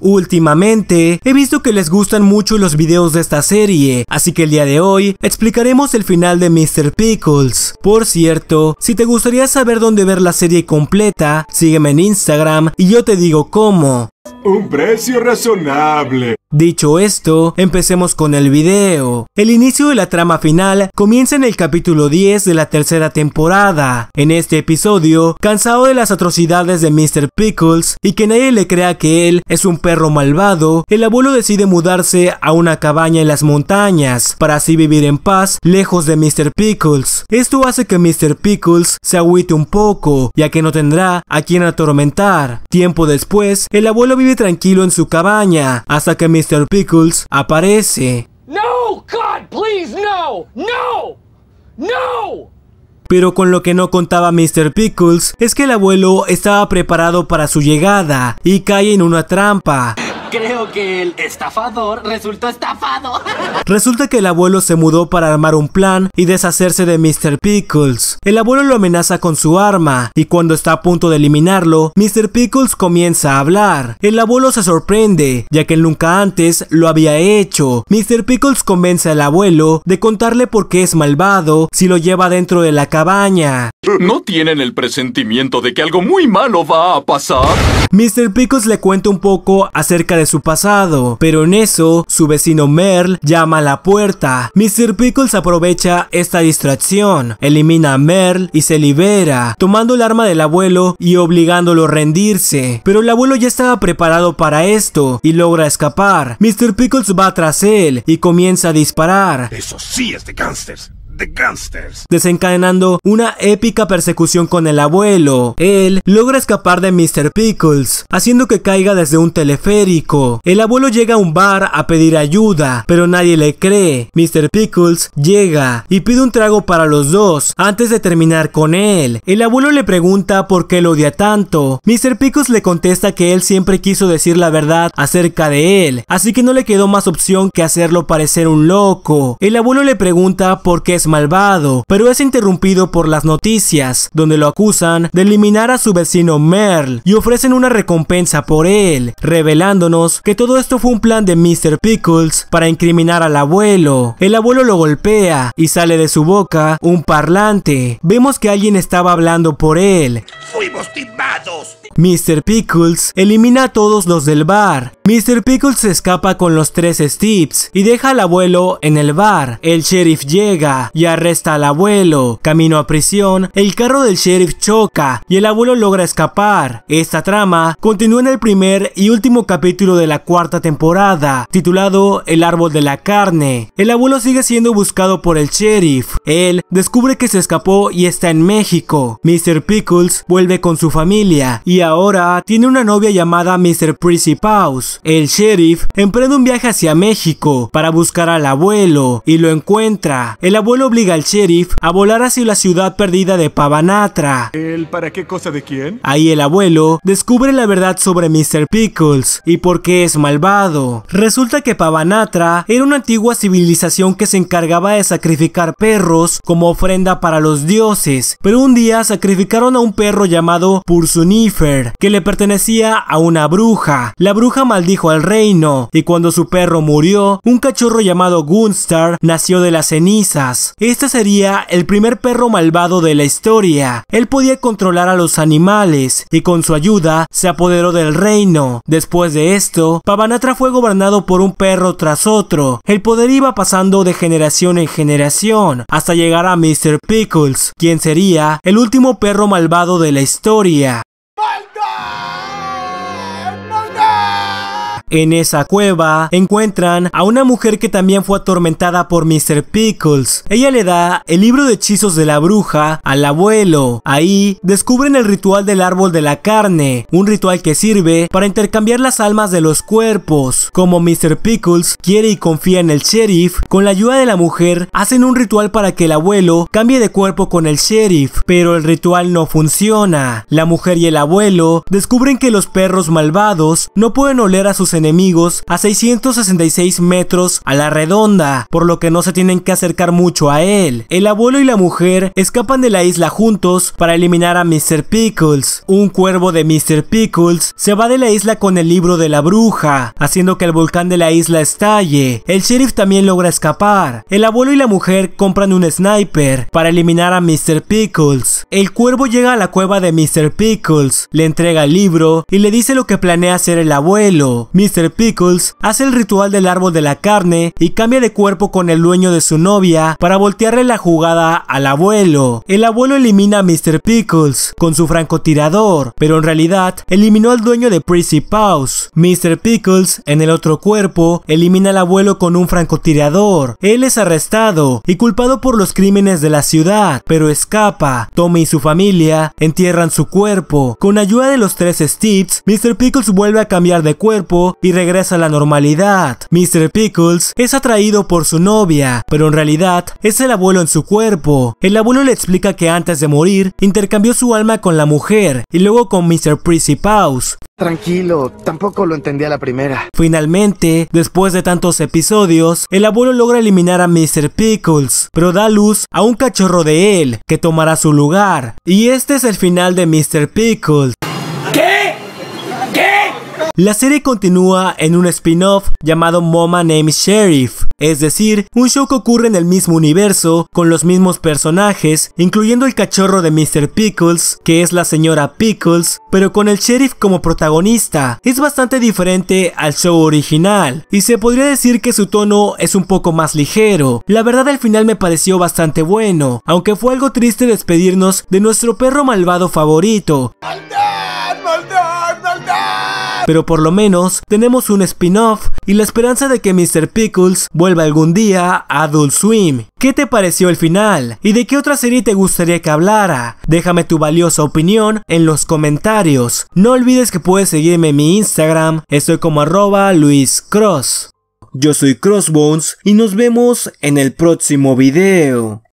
Últimamente, he visto que les gustan mucho los videos de esta serie, así que el día de hoy explicaremos el final de Mr. Pickles. Por cierto, si te gustaría saber dónde ver la serie completa, sígueme en Instagram y yo te digo cómo. Un precio razonable. Dicho esto, empecemos con el video. El inicio de la trama final comienza en el capítulo 10 de la tercera temporada. En este episodio, cansado de las atrocidades de Mr. Pickles y que nadie le crea que él es un perro malvado, el abuelo decide mudarse a una cabaña en las montañas para así vivir en paz lejos de Mr. Pickles. Esto hace que Mr. Pickles se agüite un poco, ya que no tendrá a quien atormentar. Tiempo después, el abuelo vive tranquilo en su cabaña, hasta que Mr. Pickles aparece. No, God, please, no, no, no. Pero con lo que no contaba Mr. Pickles es que el abuelo estaba preparado para su llegada y cae en una trampa. Creo que el estafador resultó estafado. Resulta que el abuelo se mudó para armar un plan y deshacerse de Mr. Pickles. El abuelo lo amenaza con su arma y cuando está a punto de eliminarlo, Mr. Pickles comienza a hablar. El abuelo se sorprende, ya que nunca antes lo había hecho. Mr. Pickles convence al abuelo de contarle por qué es malvado si lo lleva dentro de la cabaña. ¿No tienen el presentimiento de que algo muy malo va a pasar? Mr. Pickles le cuenta un poco acerca de su pasado, pero en eso su vecino Merle llama a la puerta. Mr. Pickles aprovecha esta distracción, elimina a Merle y se libera, tomando el arma del abuelo y obligándolo a rendirse. Pero el abuelo ya estaba preparado para esto y logra escapar. Mr. Pickles va tras él y comienza a disparar. Eso sí es de Gangsters, desencadenando una épica persecución con el abuelo. Él logra escapar de Mr. Pickles, haciendo que caiga desde un teleférico. El abuelo llega a un bar a pedir ayuda, pero nadie le cree. Mr. Pickles llega y pide un trago para los dos antes de terminar con él. El abuelo le pregunta por qué lo odia tanto. Mr. Pickles le contesta que él siempre quiso decir la verdad acerca de él, así que no le quedó más opción que hacerlo parecer un loco. El abuelo le pregunta por qué es malvado, pero es interrumpido por las noticias, donde lo acusan de eliminar a su vecino Merle y ofrecen una recompensa por él, revelándonos que todo esto fue un plan de Mr. Pickles para incriminar al abuelo. El abuelo lo golpea y sale de su boca un parlante. Vemos que alguien estaba hablando por él. Fuimos Mr. Pickles elimina a todos los del bar. Mr. Pickles se escapa con los tres steeps y deja al abuelo en el bar. El sheriff llega y arresta al abuelo. Camino a prisión, el carro del sheriff choca y el abuelo logra escapar. Esta trama continúa en el primer y último capítulo de la cuarta temporada, titulado El árbol de la carne. El abuelo sigue siendo buscado por el sheriff. Él descubre que se escapó y está en México. Mr. Pickles vuelve con su familia y ahora tiene una novia llamada Mr. Prissy Paus. El sheriff emprende un viaje hacia México para buscar al abuelo y lo encuentra. El abuelo obliga al sheriff a volar hacia la ciudad perdida de Pavanatra. ¿El para qué cosa de quién? Ahí el abuelo descubre la verdad sobre Mr. Pickles y por qué es malvado. Resulta que Pavanatra era una antigua civilización que se encargaba de sacrificar perros como ofrenda para los dioses, pero un día sacrificaron a un perro llamado Pursu Sunifer, que le pertenecía a una bruja. La bruja maldijo al reino, y cuando su perro murió, un cachorro llamado Gunstar nació de las cenizas. Este sería el primer perro malvado de la historia. Él podía controlar a los animales, y con su ayuda se apoderó del reino. Después de esto, Pavanatra fue gobernado por un perro tras otro. El poder iba pasando de generación en generación, hasta llegar a Mr. Pickles, quien sería el último perro malvado de la historia. Bye. En esa cueva encuentran a una mujer que también fue atormentada por Mr. Pickles. Ella le da el libro de hechizos de la bruja al abuelo. Ahí descubren el ritual del árbol de la carne, un ritual que sirve para intercambiar las almas de los cuerpos. Como Mr. Pickles quiere y confía en el sheriff, con la ayuda de la mujer hacen un ritual para que el abuelo cambie de cuerpo con el sheriff, pero el ritual no funciona. La mujer y el abuelo descubren que los perros malvados no pueden oler a sus enemigos a 666 metros a la redonda, por lo que no se tienen que acercar mucho a él. El abuelo y la mujer escapan de la isla juntos para eliminar a Mr. Pickles. Un cuervo de Mr. Pickles se va de la isla con el libro de la bruja, haciendo que el volcán de la isla estalle. El sheriff también logra escapar. El abuelo y la mujer compran un sniper para eliminar a Mr. Pickles. El cuervo llega a la cueva de Mr. Pickles, le entrega el libro y le dice lo que planea hacer el abuelo. Mr. Pickles hace el ritual del árbol de la carne y cambia de cuerpo con el dueño de su novia para voltearle la jugada al abuelo. El abuelo elimina a Mr. Pickles con su francotirador, pero en realidad eliminó al dueño de Prissy Paws. Mr. Pickles, en el otro cuerpo, elimina al abuelo con un francotirador. Él es arrestado y culpado por los crímenes de la ciudad, pero escapa. Tommy y su familia entierran su cuerpo. Con ayuda de los tres Steves, Mr. Pickles vuelve a cambiar de cuerpo y regresa a la normalidad. Mr. Pickles es atraído por su novia, pero en realidad es el abuelo en su cuerpo. El abuelo le explica que antes de morir intercambió su alma con la mujer y luego con Mr. Prissy Paus. Tranquilo, tampoco lo entendí a la primera. Finalmente, después de tantos episodios, el abuelo logra eliminar a Mr. Pickles, pero da luz a un cachorro de él, que tomará su lugar. Y este es el final de Mr. Pickles. La serie continúa en un spin-off llamado Moma Name Sheriff, es decir, un show que ocurre en el mismo universo, con los mismos personajes, incluyendo el cachorro de Mr. Pickles, que es la señora Pickles, pero con el sheriff como protagonista. Es bastante diferente al show original, y se podría decir que su tono es un poco más ligero. La verdad al final me pareció bastante bueno, aunque fue algo triste despedirnos de nuestro perro malvado favorito pero por lo menos tenemos un spin-off y la esperanza de que Mr. Pickles vuelva algún día a Adult Swim. ¿Qué te pareció el final? ¿Y de qué otra serie te gustaría que hablara? Déjame tu valiosa opinión en los comentarios. No olvides que puedes seguirme en mi Instagram, estoy como arroba cross. Yo soy Crossbones y nos vemos en el próximo video.